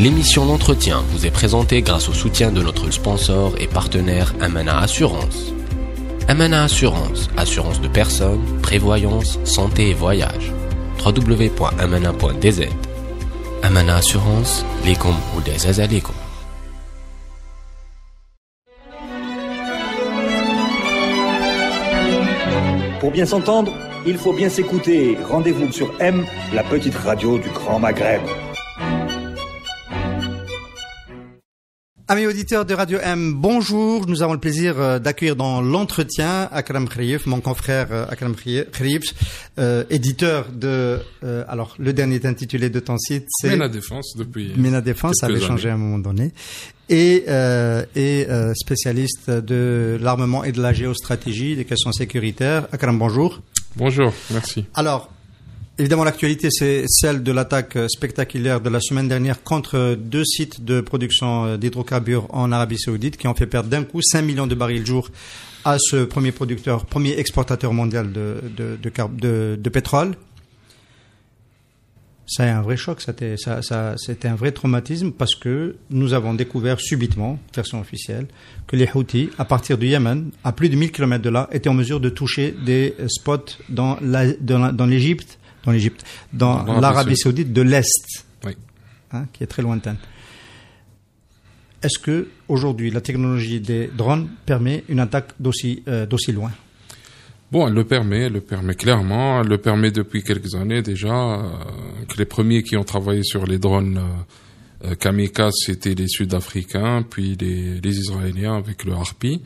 L'émission d'entretien vous est présentée grâce au soutien de notre sponsor et partenaire Amana Assurance. Amana Assurance, assurance de personnes, prévoyance, santé et voyage. www.amana.dz Amana Assurance, comptes ou des azalekom. Pour bien s'entendre, il faut bien s'écouter. Rendez-vous sur M, la petite radio du Grand Maghreb. Amis auditeurs de Radio M, bonjour. Nous avons le plaisir euh, d'accueillir dans l'entretien Akram Khreif, mon confrère euh, Akram Khreif, euh, éditeur de... alors, le dernier est intitulé de ton site, c'est... Mena Défense, depuis... Mena Défense, ça avait changé à un moment donné. Et, et spécialiste de l'armement et de la géostratégie, des questions sécuritaires. Akram, bonjour. Bonjour, merci. Alors, Évidemment, l'actualité, c'est celle de l'attaque spectaculaire de la semaine dernière contre deux sites de production d'hydrocarbures en Arabie Saoudite qui ont fait perdre d'un coup 5 millions de barils jour à ce premier producteur, premier exportateur mondial de, de, de, de pétrole. C'est un vrai choc, c'était un vrai traumatisme parce que nous avons découvert subitement, version officielle, que les Houthis, à partir du Yémen, à plus de 1000 km de là, étaient en mesure de toucher des spots dans l'Égypte, dans dans, l'Arabie Saoudite de l'Est, hein, qui est très lointaine. Est-ce que aujourd'hui la technologie des drones permet une attaque d'aussi euh, loin Bon, elle le permet, elle le permet clairement, elle le permet depuis quelques années déjà. Euh, que les premiers qui ont travaillé sur les drones euh, euh kamikazes, c'était les Sud-Africains, puis les, Israéliens avec le Harpy.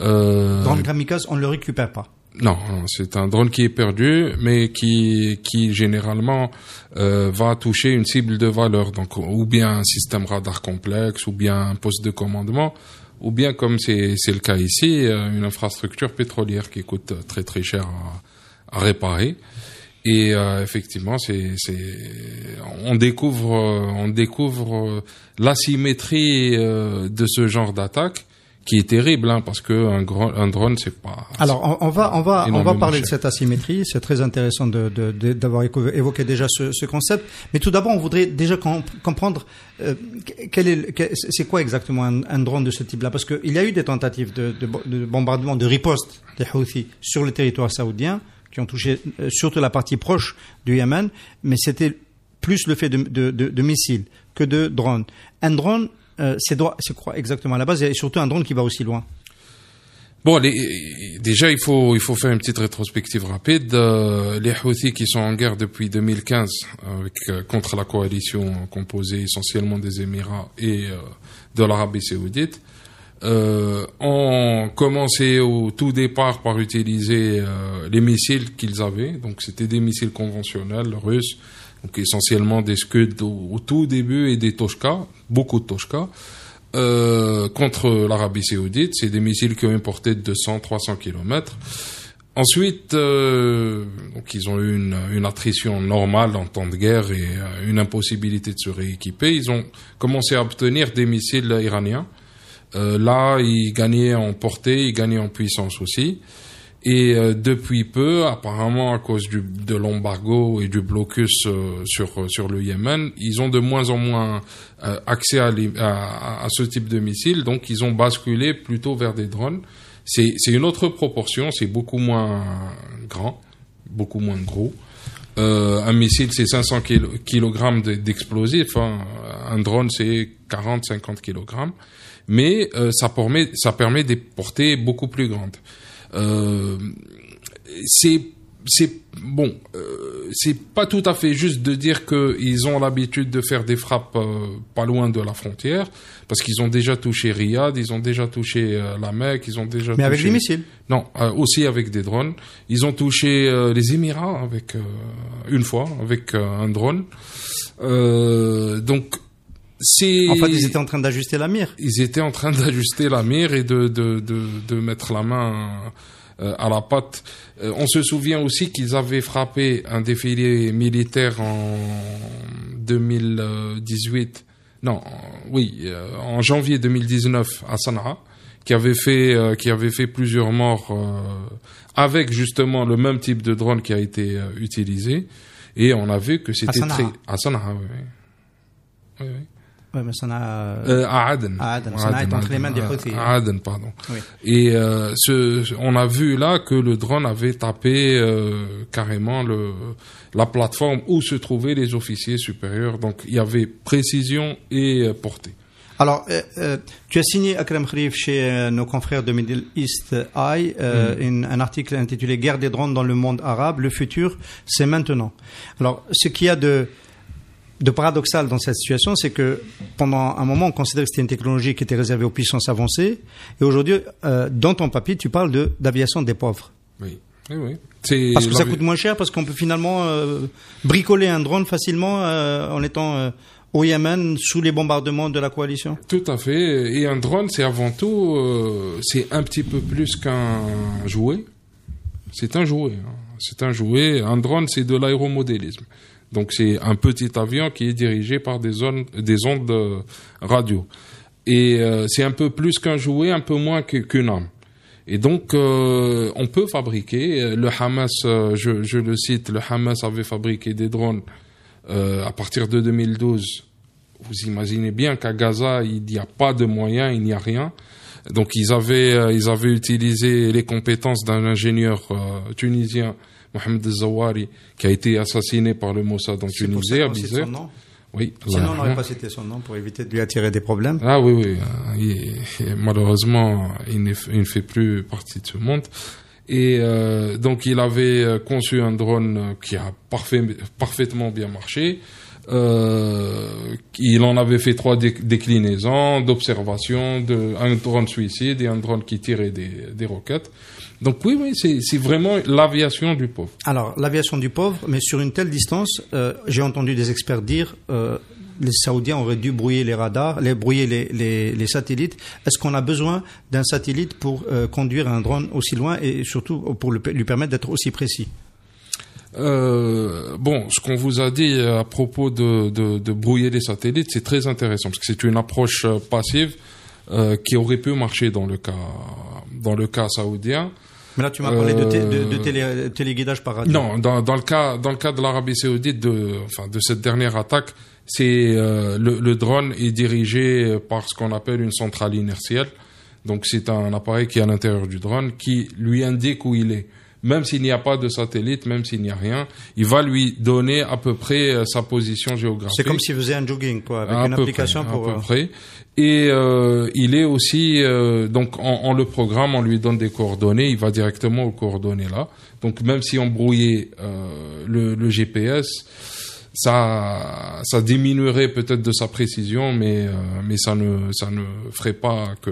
Euh, drones kamikazes, on ne le récupère pas. Non, c'est un drone qui est perdu, mais qui qui généralement euh, va toucher une cible de valeur, donc ou bien un système radar complexe, ou bien un poste de commandement, ou bien comme c'est c'est le cas ici, euh, une infrastructure pétrolière qui coûte très très cher à, réparer. Et euh, effectivement, c'est on découvre on découvre l'asymétrie de ce genre d'attaque qui est terrible hein, parce que un, grand, un drone c'est pas alors on, va on va on va parler de cette asymétrie c'est très intéressant de d'avoir évoqué déjà ce, ce, concept mais tout d'abord on voudrait déjà comprendre euh, quel est c'est quoi exactement un, drone de ce type là parce qu'il y a eu des tentatives de, de, bombardement de riposte des Houthis sur le territoire saoudien qui ont touché euh, surtout la partie proche du Yémen mais c'était plus le fait de, de, de, de missiles que de drones un drone euh, c'est droit, quoi exactement à la base et surtout un drone qui va aussi loin. Bon, déjà, il faut, il faut faire une petite rétrospective rapide. Euh, les Houthis qui sont en guerre depuis 2015 euh, contre la coalition composée essentiellement des Émirats et de l'Arabie saoudite ont commencé au tout départ par utiliser les missiles qu'ils avaient. Donc, c'était des missiles conventionnels russes donc essentiellement des Scuds au, tout début et des Toshka, beaucoup de Toshka, euh, contre l'Arabie Saoudite. C'est des missiles qui ont importé de 200-300 km. Ensuite, euh, donc ils ont eu une, attrition normale en temps de guerre et euh, une impossibilité de se rééquiper. Ils ont commencé à obtenir des missiles iraniens. là, ils gagnaient en portée, ils gagnaient en puissance aussi. Et euh, depuis peu, apparemment à cause du, de l'embargo et du blocus euh, sur euh, sur le Yémen, ils ont de moins en moins accès à, à, à, ce type de missiles, donc ils ont basculé plutôt vers des drones. C'est c'est une autre proportion, c'est beaucoup moins grand, beaucoup moins gros. un missile c'est 500 kg d'explosifs, hein. un drone c'est 40-50 kg, mais ça permet ça permet des portées beaucoup plus grandes. Euh, c'est c'est bon, euh, c'est pas tout à fait juste de dire qu'ils ont l'habitude de faire des frappes euh, pas loin de la frontière, parce qu'ils ont déjà touché Riyad, ils ont déjà touché euh, la Mecque, ils ont déjà. Mais avec des missiles. Non, aussi avec des drones. Ils ont touché les Émirats avec une fois avec un drone. donc en fait, ils étaient en train d'ajuster la mire. Ils étaient en train d'ajuster la mire et de, de, de, de mettre la main euh, à la pâte. Euh, on se souvient aussi qu'ils avaient frappé un défilé militaire en 2018. Non, oui, euh, en janvier 2019 à Sanaa, qui avait fait qui avait fait plusieurs morts avec justement le même type de drone qui a été utilisé. Et on a vu que c'était très à Sanaa, oui. oui, oui mais ça euh, euh, à Aden. À Aden. Sanaa est entre les mains des hein. À Aden, pardon. Oui. Et euh, ce, on a vu là que le drone avait tapé euh, carrément le, la plateforme où se trouvaient les officiers supérieurs. Donc il y avait précision et portée. Alors, tu as signé, Akram Khrif, chez nos confrères de Middle East Eye, hmm. un article intitulé Guerre des drones dans le monde arabe, le futur, c'est maintenant. Alors, ce qu'il y a de, de paradoxal dans cette situation, c'est que pendant un moment, on considérait que c'était une technologie qui était réservée aux puissances avancées, et aujourd'hui, euh, dans ton papier, tu parles de d'aviation des pauvres. Oui. Oui, Parce que ça coûte moins cher, parce qu'on peut finalement euh, bricoler un drone facilement euh, en étant au Yémen sous les bombardements de la coalition Tout à fait. Et un drone, c'est avant tout, c'est un petit peu plus qu'un jouet. C'est un jouet. Hein. C'est un jouet. Un drone, c'est de l'aéromodélisme. Donc c'est un petit avion qui est dirigé par des, zones, des ondes euh, radio. Et euh, c'est un peu plus qu'un jouet, un peu moins qu'une arme. Et donc, euh, on peut fabriquer. Le Hamas, je, le cite, le Hamas avait fabriqué des drones à partir de 2012. Vous imaginez bien qu'à Gaza, il n'y a pas de moyens, il n'y a rien. Donc, ils avaient utilisé les compétences d'un ingénieur tunisien Mohamed Zawari, qui a été assassiné par le Mossad en Tunisie, à Oui, Sinon, on n'aurait pas cité son nom pour éviter de lui attirer des problèmes. Ah oui, oui. malheureusement, il ne, fait plus partie de ce monde. Et euh, donc, il avait euh, conçu un drone qui a parfait, parfaitement bien marché. Euh, il en avait fait trois déclinaisons d'observation, un drone suicide et un drone qui tirait des, roquettes. Donc oui, c'est vraiment l'aviation du pauvre. Alors l'aviation du pauvre, mais sur une telle distance, euh, j'ai entendu des experts dire euh, les Saoudiens auraient dû brouiller les radars, les brouiller les, satellites. Est-ce qu'on a besoin d'un satellite pour euh, conduire un drone aussi loin et surtout pour lui permettre d'être aussi précis euh, bon, ce qu'on vous a dit à propos de, brouiller les satellites, c'est très intéressant parce que c'est une approche euh, passive euh, qui aurait pu marcher dans le cas dans le cas saoudien. Mais là, tu m'as parlé de, de téléguidage par radio. Non, dans, le cas dans le cas de l'Arabie saoudite, de enfin de cette dernière attaque, c'est le, le, drone est dirigé par ce qu'on appelle une centrale inertielle. Donc c'est un appareil qui est à l'intérieur du drone qui lui indique où il est même s'il n'y a pas de satellite, même s'il n'y a rien, il va lui donner à peu près euh, sa position géographique. C'est comme vous faisait un jogging, quoi, avec une application pour. À peu euh, près. Et euh, il est aussi donc on, le programme, on lui donne des coordonnées, il va directement aux coordonnées là. Donc même si on brouillait le, GPS, ça ça diminuerait peut-être de sa précision, mais mais ça ne ça ne ferait pas que,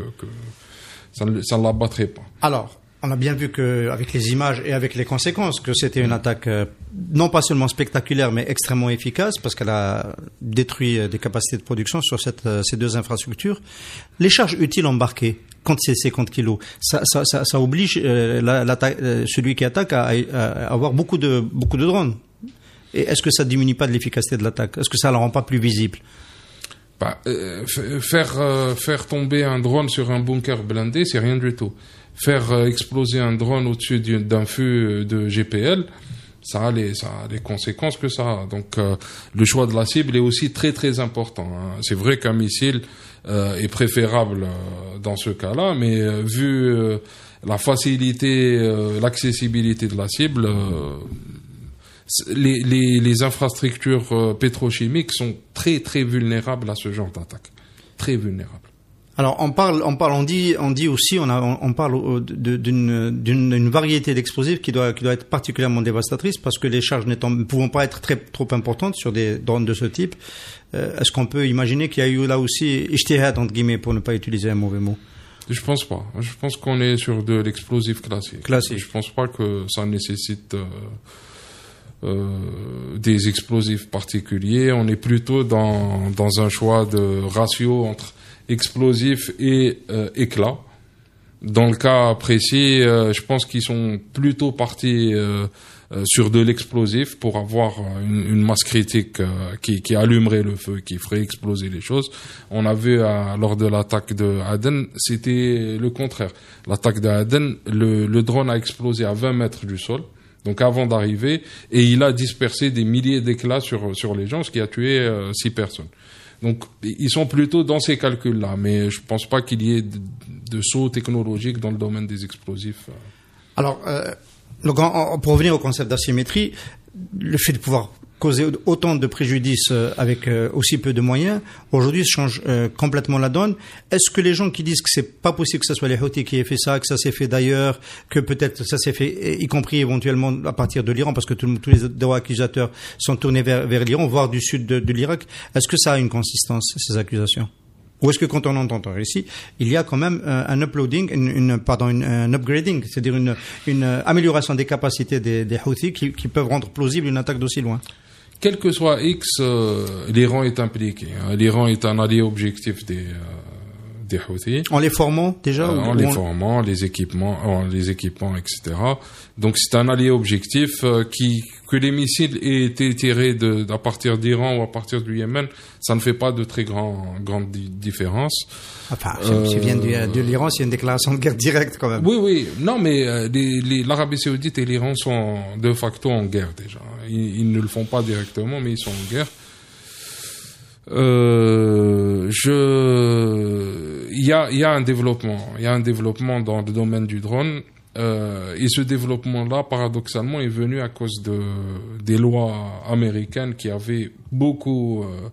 ça ne, ça ne l'abattrait pas. Alors on a bien vu que avec les images et avec les conséquences que c'était une attaque euh, non pas seulement spectaculaire mais extrêmement efficace parce qu'elle a détruit euh, des capacités de production sur euh, ces deux infrastructures. Les charges utiles embarquées quand c'est 50 kilos, ça, oblige celui qui attaque à, avoir beaucoup de drones. Et est-ce que ça diminue pas de l'efficacité de l'attaque Est-ce que ça la rend pas plus visible bah, faire faire tomber un drone sur un bunker blindé, c'est rien du tout faire euh, exploser un drone au-dessus d'un feu euh, de GPL, ça a, les, ça a les conséquences que ça a. Donc euh, le choix de la cible est aussi très très important. Hein. C'est vrai qu'un missile est préférable dans ce cas-là, mais vu la facilité, l'accessibilité de la cible, les, les, les, infrastructures pétrochimiques sont très très vulnérables à ce genre d'attaque. Très vulnérables. Alors on parle, on parle, on dit, on dit aussi, on, a, on, parle euh, d'une variété d'explosifs qui doit qui doit être particulièrement dévastatrice parce que les charges ne pouvant pas être très trop importantes sur des drones de ce type, euh, est-ce qu'on peut imaginer qu'il y a eu là aussi ijtihad entre guillemets pour ne pas utiliser un mauvais mot Je pense pas. Je pense qu'on est sur de l'explosif classique. Classique. Je pense pas que ça nécessite. Euh, euh des explosifs particuliers. On est plutôt dans, dans un choix de ratio entre explosif et euh, éclat. Dans le cas précis, euh, je pense qu'ils sont plutôt partis euh, euh, sur de l'explosif pour avoir une, masse critique qui, allumerait le feu, qui ferait exploser les choses. On a vu lors de l'attaque de Aden, c'était le contraire. L'attaque de Aden, le, drone a explosé à 20 mètres du sol donc avant d'arriver, et il a dispersé des milliers d'éclats sur, sur les gens, ce qui a tué euh, six personnes. Donc, ils sont plutôt dans ces calculs-là, mais je ne pense pas qu'il y ait de, saut technologique dans le domaine des explosifs. Euh. Alors, euh, pour revenir au concept d'asymétrie, le fait de pouvoir causer autant de préjudices euh, avec euh, aussi peu de moyens, aujourd'hui ça change euh, complètement la donne. Est-ce que les gens qui disent que c'est pas possible que ce soit les Houthis qui aient fait ça, que ça s'est fait d'ailleurs, que peut-être ça s'est fait y compris éventuellement à partir de l'Iran, parce que tous les droits accusateurs sont tournés vers, l'Iran, voire du sud de, l'Irak, est-ce que ça a une consistance, ces accusations ou est-ce que quand on entend ici, il y a quand même un uploading, pardon, un upgrading, c'est-à-dire une, amélioration des capacités des, des Houthis qui peuvent rendre plausible une attaque d'aussi loin quel que soit X, euh, l'Iran est impliqué. Hein. L'Iran est un allié objectif des, euh, en les formant déjà euh, En les formant, les équipements, en les équipements, etc. Donc c'est un allié objectif euh, qui que les missiles aient été tirés à partir d'Iran ou à partir du Yémen, ça ne fait pas de très grand, grande différence. Enfin, si euh, vient de l'Iran, c'est une déclaration de guerre directe quand même. Oui, oui. Non, mais l'Arabie saoudite et l'Iran sont de facto en guerre déjà. ils ne le font pas directement, mais ils sont en guerre. Euh, je, il y a, un développement, il y a un développement dans le domaine du drone. Euh, et ce développement-là, paradoxalement, est venu à cause de, des lois américaines qui avaient beaucoup euh,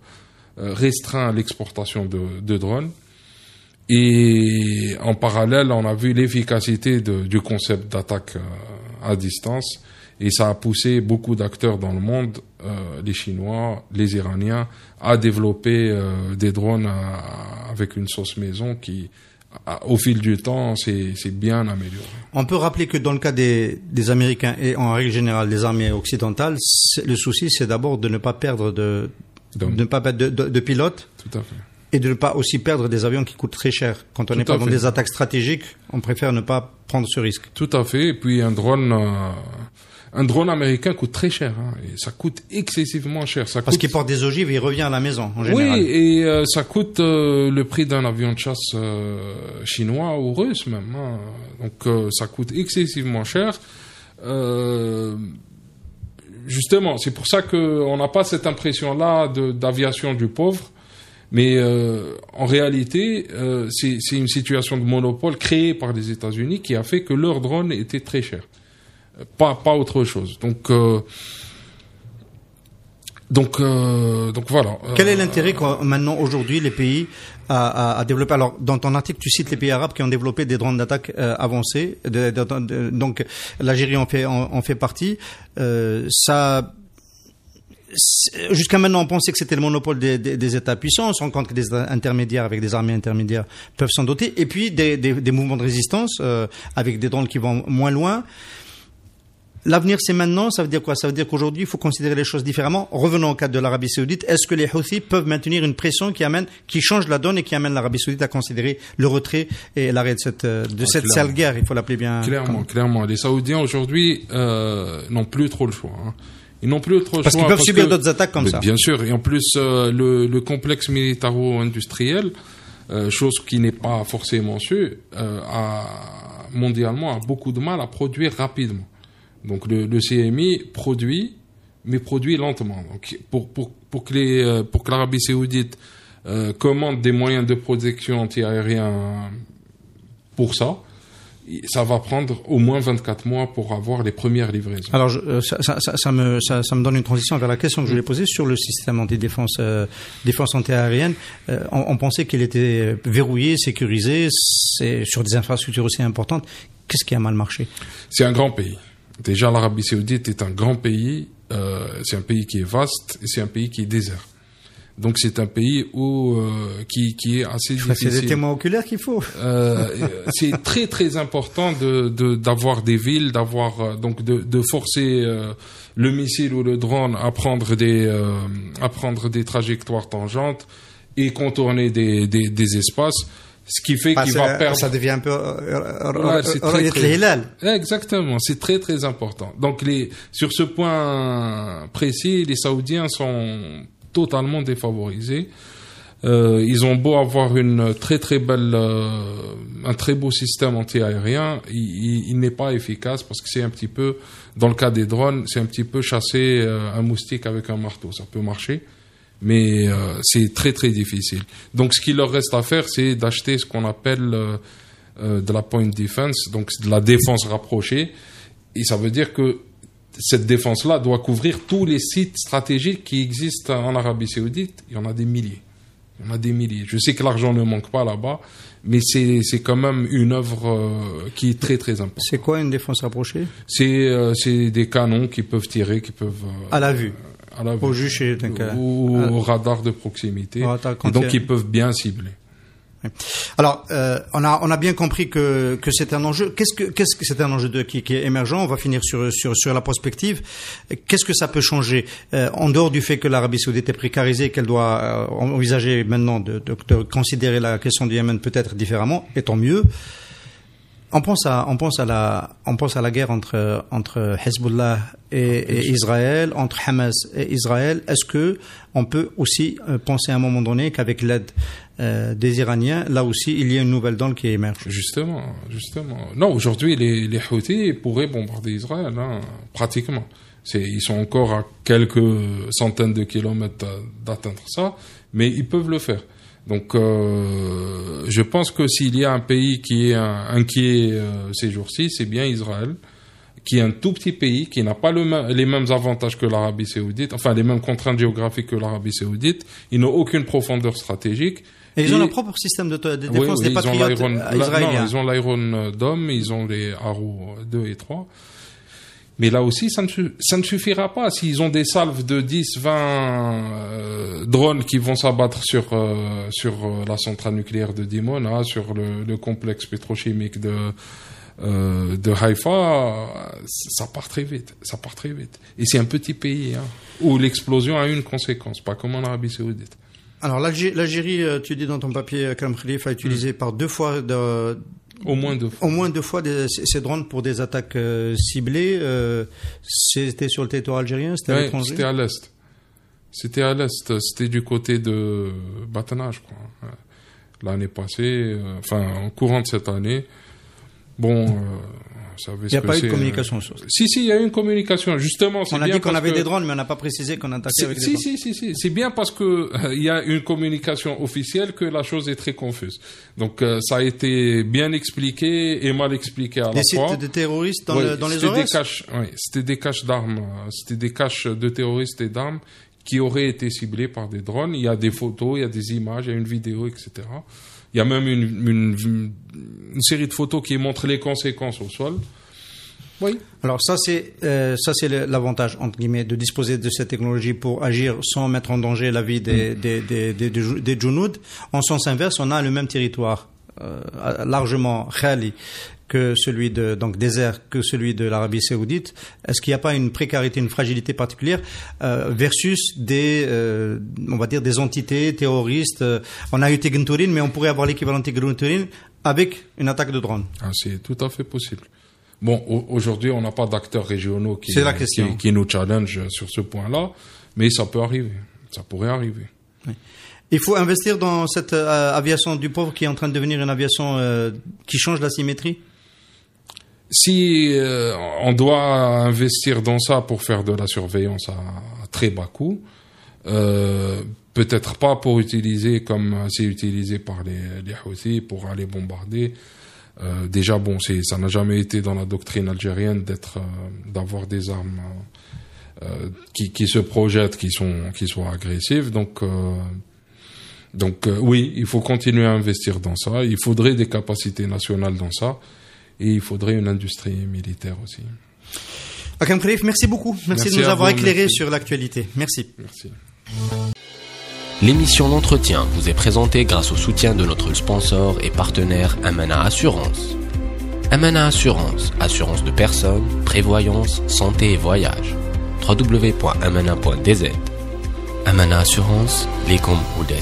restreint l'exportation de, de, drones. Et en parallèle, on a vu l'efficacité du concept d'attaque à distance. Et ça a poussé beaucoup d'acteurs dans le monde euh, les Chinois, les Iraniens, à développer euh, des drones avec une sauce maison qui, au fil du temps, s'est bien améliorée. On peut rappeler que dans le cas des, Américains et en règle générale des armées occidentales, le souci c'est d'abord de ne pas perdre de, de pas de, pilotes. Tout et de ne pas aussi perdre des avions qui coûtent très cher. Quand on est pas dans des attaques stratégiques, on préfère ne pas prendre ce risque. Tout à fait. Et puis un drone, euh, un drone américain coûte très cher. Hein, et ça coûte excessivement cher. Ça coûte... Parce qu'il porte des ogives et il revient à la maison, en général. Oui, et euh, ça coûte euh, le prix d'un avion de chasse euh, chinois ou russe même. Hein. Donc ça coûte excessivement cher. justement, c'est pour ça qu'on n'a pas cette impression-là d'aviation du pauvre. Mais en réalité, c'est une situation de monopole créée par les États-Unis qui a fait que leurs drones étaient très chers pas autre chose. Donc euh, donc euh, donc voilà. Quel est euh, l'intérêt quand maintenant aujourd'hui les pays à, à, développer Alors dans ton article, tu cites les pays arabes qui ont développé des drones d'attaque avancés. donc l'Algérie en fait en, fait partie. ça jusqu'à maintenant, on pensait que c'était le monopole des, États puissants. On se rend compte que des intermédiaires avec des armées intermédiaires peuvent s'en doter. Et puis des, mouvements de résistance avec des drones qui vont moins loin. L'avenir, c'est maintenant. Ça veut dire quoi Ça veut dire qu'aujourd'hui, il faut considérer les choses différemment. Revenons au cadre de l'Arabie Saoudite. Est-ce que les Houthis peuvent maintenir une pression qui amène, qui change la donne et qui amène l'Arabie Saoudite à considérer le retrait et l'arrêt de cette euh, de ah, cette sale guerre Il faut l'appeler bien. Clairement, clairement. Les Saoudiens aujourd'hui euh, n'ont plus trop le choix. Hein. Ils n'ont plus trop le choix. Parce qu'ils peuvent subir d'autres attaques comme ça. Bien sûr. Et en plus, euh, le, complexe militaro-industriel, chose qui n'est pas forcément sûre, a mondialement a beaucoup de mal à produire rapidement. Donc le, CMI produit, mais produit lentement. Donc pour, pour, que les, euh, pour que l'Arabie Saoudite euh, commande des moyens de protection antiaérienne pour ça, ça va prendre au moins 24 mois pour avoir les premières livraisons. Alors, euh, ça, me, donne une transition vers la question que je voulais poser sur le système anti-défense défense antiaérienne. on, pensait qu'il était verrouillé, sécurisé, c'est sur des infrastructures aussi importantes. Qu'est-ce qui a mal marché C'est un grand pays. Déjà, l'Arabie saoudite est un grand pays, euh, c'est un pays qui est vaste et c'est un pays qui est désert. Donc c'est un pays où euh, qui, qui est assez difficile. C'est des témoins oculaires qu'il faut. Euh, euh, c'est très très important de d'avoir des villes, d'avoir euh, donc de, de forcer le missile ou le drone à prendre des à prendre des trajectoires tangentes et contourner des des, des espaces. Ce qui fait qu'il va perdre. Ça devient un peu. Euh, euh, euh, Exactement, c'est très très important. Donc les sur ce point précis, les Saoudiens sont totalement défavorisés. ils ont beau avoir une très très belle, un très beau système antiaérien, il, il, n'est pas efficace parce que c'est un petit peu, dans le cas des drones, c'est un petit peu chasser un moustique avec un marteau, ça peut marcher, mais euh, c'est très très difficile. Donc ce qu'il leur reste à faire, c'est d'acheter ce qu'on appelle euh, euh, de la point defense, donc de la défense rapprochée. Et ça veut dire que cette défense-là doit couvrir tous les sites stratégiques qui existent en Arabie saoudite. Il y en a des milliers. Il a des milliers. Je sais que l'argent ne manque pas là-bas, mais c'est quand même une œuvre qui est très très importante. C'est quoi une défense rapprochée C'est des canons qui peuvent tirer, qui peuvent... à la vue au euh, euh, radar de proximité. Ah, donc ils peuvent bien cibler. Alors, euh, on a on a bien compris que que c'est un enjeu. Qu'est-ce que qu'est-ce que c'est un enjeu de qui, est émergent On va finir sur sur sur la prospective. Qu'est-ce que ça peut changer en dehors du fait que l'Arabie Saoudite est précarisée, qu'elle doit envisager maintenant de, de, considérer la question du Yémen peut-être différemment, et tant mieux. On pense à on pense à la on pense à la guerre entre entre Hezbollah et, Israël, entre Hamas et Israël. Est-ce que on peut aussi euh, penser à un moment donné qu'avec l'aide euh, des Iraniens, là aussi, il y a une nouvelle donne qui émerge. Justement, justement. Non, aujourd'hui, les, les Houthis pourraient bombarder Israël, hein, pratiquement. ils sont encore à quelques centaines de kilomètres d'atteindre ça, mais ils peuvent le faire. Donc, euh, je pense que s'il y a un pays qui est inquiet euh, ces jours-ci, c'est bien Israël, qui est un tout petit pays, qui n'a pas les mêmes avantages que l'Arabie saoudite, enfin les mêmes contraintes géographiques que l'Arabie saoudite. Ils n'ont aucune profondeur stratégique. Et ils ont leur propre système de, défense des patriotes euh, ils ont l'Iron Dome, ils ont les Arrow 2 et 3. Mais là aussi, ça ne, ça ne suffira pas. S'ils ont des salves de 10, 20 euh, drones qui vont s'abattre sur, euh, sur euh, la centrale nucléaire de Dimona, sur le, le complexe pétrochimique de, de Haïfa, ça part très vite. Ça part très vite. Et c'est un petit pays hein, où l'explosion a une conséquence, pas comme en Arabie Saoudite. Alors l'Algérie, tu dis dans ton papier, Kalam Khalifa, a hmm. utilisé par deux fois de, au moins deux fois. Au moins deux fois des, ces drones pour des attaques euh, ciblées. Euh, c'était sur le territoire algérien, c'était à l'étranger C'était à l'est. C'était à l'est, c'était du côté de Batana, je L'année passée, euh, enfin, en courant de cette année. Bon. Il n'y a pas eu de communication. Euh, sur Si, si, il y a eu une communication. Justement, on a dit qu'on avait des drones, mais on n'a pas précisé qu'on attaquait avec des drones. Si, si, si, c'est bien parce que euh, il y a une communication officielle que la chose est très confuse. Donc euh, ça a été bien expliqué et mal expliqué à la fois. Des sites de terroristes dans, les OS. oui, c'était des caches d'armes, c'était des caches de terroristes et d'armes qui auraient été ciblées par des drones. Il y a des photos, il y a des images, il y a une vidéo, etc. Il y a même une, série de photos qui montrent les conséquences au sol. Oui. Alors ça c'est euh, ça c'est l'avantage entre guillemets de disposer de cette technologie pour agir sans mettre en danger la vie des mm. des des des, En sens inverse, on a le même territoire euh, largement khali que celui de donc désert que celui de l'Arabie Saoudite Est-ce qu'il n'y a pas une précarité, une fragilité particulière euh, versus des euh, on va dire des entités terroristes euh, On a eu Tegunturin, mais on pourrait avoir l'équivalent Tegunturin avec une attaque de drone. Ah, c'est tout à fait possible. Bon, aujourd'hui, on n'a pas d'acteurs régionaux qui, la qui, qui, nous challenge sur ce point-là, mais ça peut arriver. Ça pourrait arriver. Il faut investir dans cette aviation du pauvre qui est en train de devenir une aviation qui change la symétrie si euh, on doit investir dans ça pour faire de la surveillance à, très bas coût, euh, peut-être pas pour utiliser comme c'est utilisé par les, les Houthis pour aller bombarder. Euh, déjà, bon, ça n'a jamais été dans la doctrine algérienne d'être, d'avoir des armes qui, qui, se projettent, qui sont, qui agressives. Donc, donc oui, il faut continuer à investir dans ça. Il faudrait des capacités nationales dans ça et il faudrait une industrie militaire aussi. Akam Khalif, merci beaucoup. Merci, de nous avoir éclairés sur l'actualité. Merci. L'émission d'entretien vous est présentée grâce au soutien de notre sponsor et partenaire Amana Assurance. Amana Assurance, assurance de personnes, prévoyance, santé et voyage. www.amana.dz Amana Assurance, les ou des